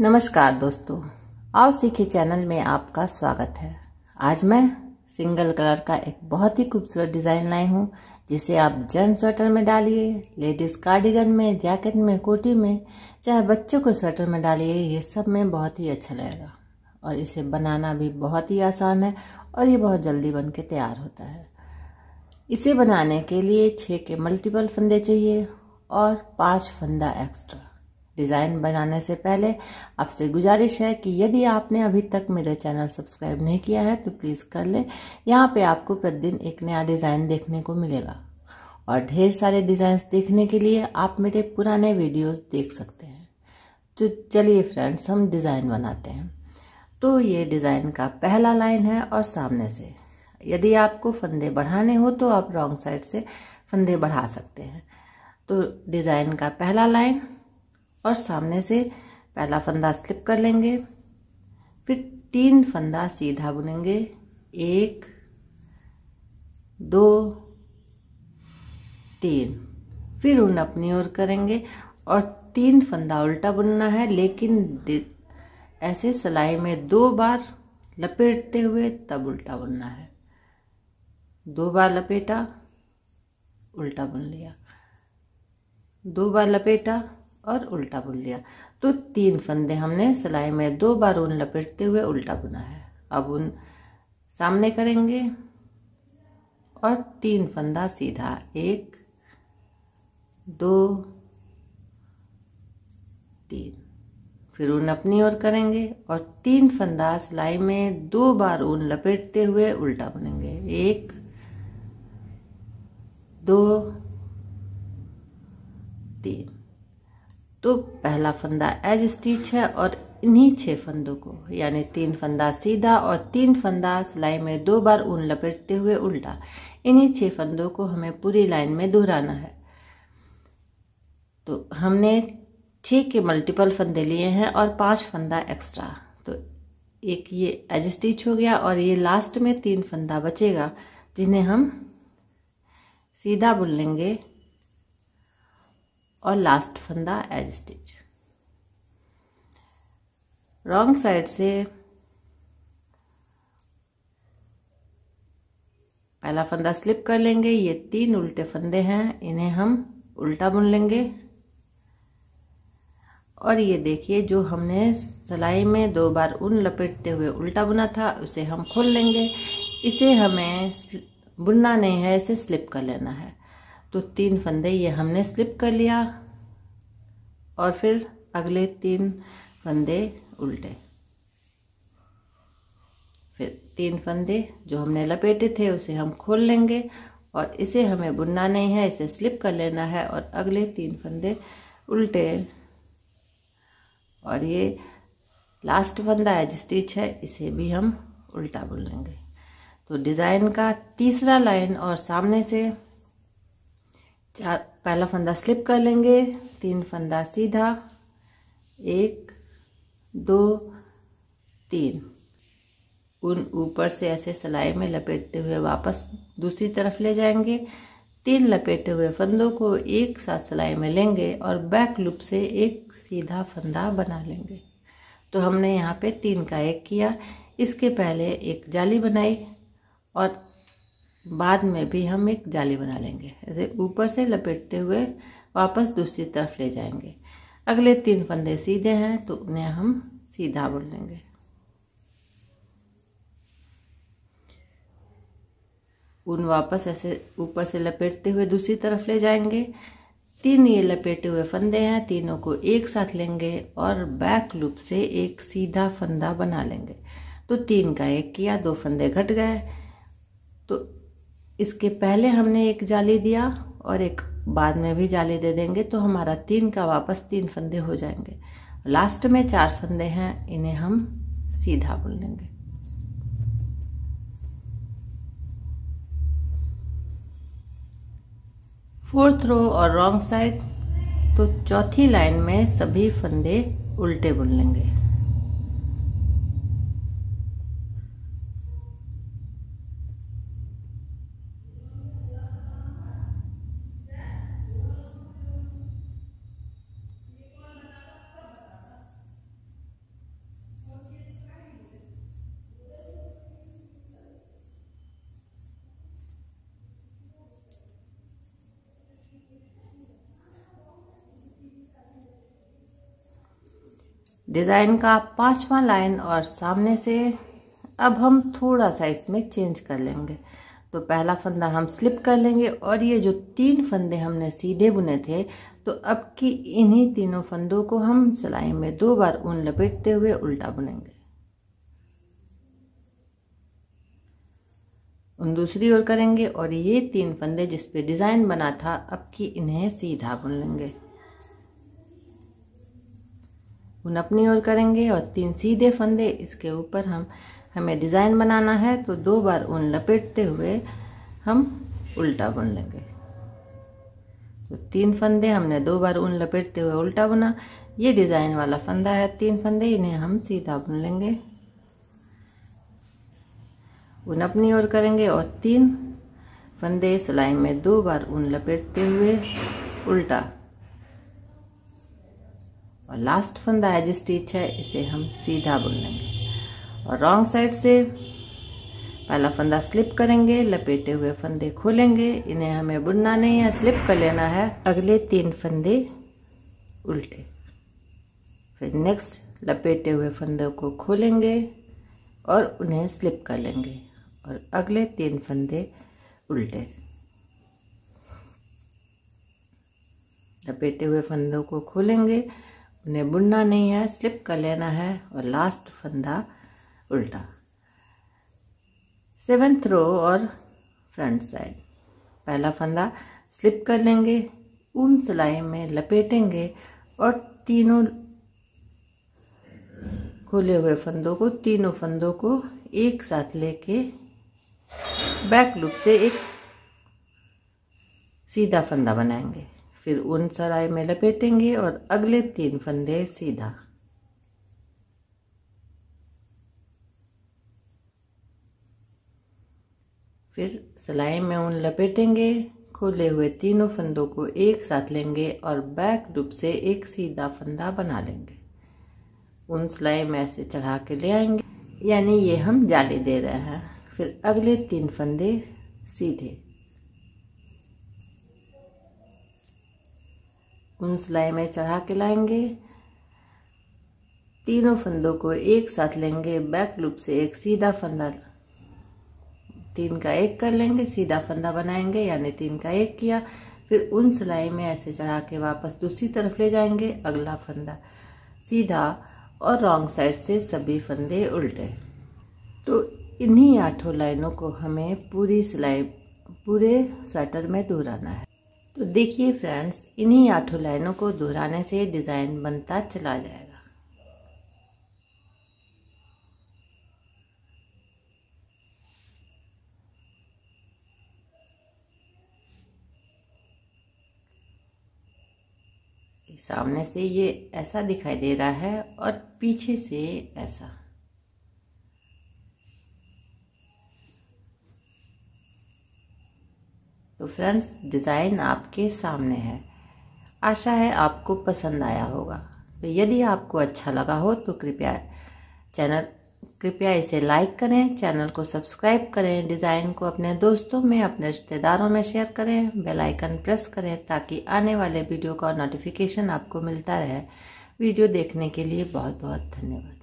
नमस्कार दोस्तों आओ सीखे चैनल में आपका स्वागत है आज मैं सिंगल कलर का एक बहुत ही खूबसूरत डिज़ाइन लाई हूँ जिसे आप जेंट्स स्वेटर में डालिए लेडीज़ कार्डिगन में जैकेट में कोटी में चाहे बच्चों को स्वेटर में डालिए ये सब में बहुत ही अच्छा लगेगा और इसे बनाना भी बहुत ही आसान है और ये बहुत जल्दी बन के तैयार होता है इसे बनाने के लिए छः के मल्टीपल फंदे चाहिए और पाँच फंदा एक्स्ट्रा डिज़ाइन बनाने से पहले आपसे गुजारिश है कि यदि आपने अभी तक मेरा चैनल सब्सक्राइब नहीं किया है तो प्लीज़ कर लें यहाँ पे आपको प्रतिदिन एक नया डिज़ाइन देखने को मिलेगा और ढेर सारे डिज़ाइन देखने के लिए आप मेरे पुराने वीडियोस देख सकते हैं तो चलिए फ्रेंड्स हम डिज़ाइन बनाते हैं तो ये डिज़ाइन का पहला लाइन है और सामने से यदि आपको फंदे बढ़ाने हो तो आप रॉन्ग साइड से फंदे बढ़ा सकते हैं तो डिज़ाइन का पहला लाइन और सामने से पहला फंदा स्लिप कर लेंगे फिर तीन फंदा सीधा बुनेंगे एक दो तीन फिर उन अपनी ओर करेंगे और तीन फंदा उल्टा बुनना है लेकिन ऐसे सिलाई में दो बार लपेटते हुए तब उल्टा बुनना है दो बार लपेटा उल्टा बुन लिया दो बार लपेटा और उल्टा बुन लिया तो तीन फंदे हमने सिलाई में दो बार ऊन लपेटते हुए उल्टा बुना है अब उन सामने करेंगे और तीन फंदा सीधा एक दो तीन फिर उन अपनी ओर करेंगे और तीन फंदा सिलाई में दो बार ऊन लपेटते हुए उल्टा बुनेंगे एक दो तीन तो पहला फंदा एज स्टिच है और इन्हीं छह फंदों को यानी तीन फंदा सीधा और तीन फंदा सिलाई में दो बार ऊन लपेटते हुए उल्टा इन्हीं छह फंदों को हमें पूरी लाइन में दोहराना है तो हमने छह के मल्टीपल फंदे लिए हैं और पांच फंदा एक्स्ट्रा तो एक ये एज स्टिच हो गया और ये लास्ट में तीन फंदा बचेगा जिन्हें हम सीधा बुन लेंगे और लास्ट फंदा एज स्टिच रॉन्ग साइड से पहला फंदा स्लिप कर लेंगे ये तीन उल्टे फंदे हैं इन्हें हम उल्टा बुन लेंगे और ये देखिए जो हमने सलाई में दो बार ऊन लपेटते हुए उल्टा बुना था उसे हम खोल लेंगे इसे हमें बुनना नहीं है इसे स्लिप कर लेना है तो तीन फंदे ये हमने स्लिप कर लिया और फिर अगले तीन फंदे उल्टे फिर तीन फंदे जो हमने लपेटे थे उसे हम खोल लेंगे और इसे हमें बुनना नहीं है इसे स्लिप कर लेना है और अगले तीन फंदे उल्टे और ये लास्ट फंदा है स्टिच है इसे भी हम उल्टा बुन लेंगे तो डिज़ाइन का तीसरा लाइन और सामने से चार पहला फंदा स्लिप कर लेंगे तीन फंदा सीधा एक दो तीन उन ऊपर से ऐसे सिलाई में लपेटते हुए वापस दूसरी तरफ ले जाएंगे तीन लपेटे हुए फंदों को एक साथ सिलाई में लेंगे और बैक लूप से एक सीधा फंदा बना लेंगे तो हमने यहाँ पे तीन का एक किया इसके पहले एक जाली बनाई और बाद में भी हम एक जाली बना लेंगे ऐसे ऊपर से लपेटते हुए वापस दूसरी तरफ ले जाएंगे अगले तीन फंदे सीधे हैं तो उन्हें हम सीधा बुन लेंगे उन वापस ऐसे ऊपर से लपेटते हुए दूसरी तरफ ले जाएंगे तीन ये लपेटे हुए फंदे हैं तीनों को एक साथ लेंगे और बैक लूप से एक सीधा फंदा बना लेंगे तो तीन का एक किया दो फंदे घट गए तो इसके पहले हमने एक जाली दिया और एक बाद में भी जाली दे देंगे तो हमारा तीन का वापस तीन फंदे हो जाएंगे लास्ट में चार फंदे हैं इन्हें हम सीधा बुन लेंगे फोर्थ रो और रॉन्ग साइड तो चौथी लाइन में सभी फंदे उल्टे बुन लेंगे डिज़ाइन का पांचवा लाइन और सामने से अब हम थोड़ा सा इसमें चेंज कर लेंगे तो पहला फंदा हम स्लिप कर लेंगे और ये जो तीन फंदे हमने सीधे बुने थे तो अब की इन्हीं तीनों फंदों को हम सिलाई में दो बार ऊन लपेटते हुए उल्टा बुनेंगे उन दूसरी ओर करेंगे और ये तीन फंदे जिस पे डिज़ाइन बना था अब की इन्हें सीधा बुन लेंगे उन अपनी ओर करेंगे और तीन सीधे फंदे इसके ऊपर हम हमें डिज़ाइन बनाना है तो दो बार ऊन लपेटते हुए हम उल्टा बुन लेंगे तो तीन फंदे हमने दो बार उन लपेटते हुए उल्टा बुना ये डिज़ाइन वाला फंदा है तीन फंदे इन्हें हम सीधा बुन लेंगे उन अपनी ओर करेंगे और तीन फंदे सिलाई में दो बार ऊन लपेटते हुए उल्टा और लास्ट फंदा है जिस स्टिच है इसे हम सीधा बुन लेंगे और रॉन्ग साइड से पहला फंदा स्लिप करेंगे लपेटे हुए फंदे खोलेंगे इन्हें हमें बुनना नहीं है स्लिप कर लेना है अगले तीन फंदे उल्टे फिर नेक्स्ट लपेटे हुए फंदों को खोलेंगे और उन्हें स्लिप कर लेंगे और अगले तीन फंदे उल्टे लपेटे हुए फंदों को खोलेंगे उन्हें बुनना नहीं है स्लिप कर लेना है और लास्ट फंदा उल्टा सेवेंथ रो और फ्रंट साइड पहला फंदा स्लिप कर लेंगे ऊन सिलाई में लपेटेंगे और तीनों खुले हुए फंदों को तीनों फंदों को एक साथ लेके बैक लूप से एक सीधा फंदा बनाएंगे फिर उन सराय में लपेटेंगे और अगले तीन फंदे सीधा फिर सिलाई में उन लपेटेंगे खोले हुए तीनों फंदों को एक साथ लेंगे और बैक लूप से एक सीधा फंदा बना लेंगे उन सिलाई में ऐसे चढ़ा के ले आएंगे यानी ये हम जाली दे रहे हैं फिर अगले तीन फंदे सीधे उन सिलाई में चढ़ा के लाएंगे तीनों फंदों को एक साथ लेंगे बैक लूप से एक सीधा फंदा तीन का एक कर लेंगे सीधा फंदा बनाएंगे यानी तीन का एक किया फिर उन सिलाई में ऐसे चढ़ा के वापस दूसरी तरफ ले जाएंगे अगला फंदा सीधा और रॉन्ग साइड से सभी फंदे उल्टे तो इन्हीं आठों लाइनों को हमें पूरी सिलाई पूरे स्वेटर में दोहराना है तो देखिए फ्रेंड्स इन्हीं आठों लाइनों को दोहराने से डिज़ाइन बनता चला जाएगा सामने से ये ऐसा दिखाई दे रहा है और पीछे से ऐसा तो फ्रेंड्स डिज़ाइन आपके सामने है आशा है आपको पसंद आया होगा तो यदि आपको अच्छा लगा हो तो कृपया चैनल कृपया इसे लाइक करें चैनल को सब्सक्राइब करें डिज़ाइन को अपने दोस्तों में अपने रिश्तेदारों में शेयर करें बेल आइकन प्रेस करें ताकि आने वाले वीडियो का नोटिफिकेशन आपको मिलता रहे वीडियो देखने के लिए बहुत बहुत धन्यवाद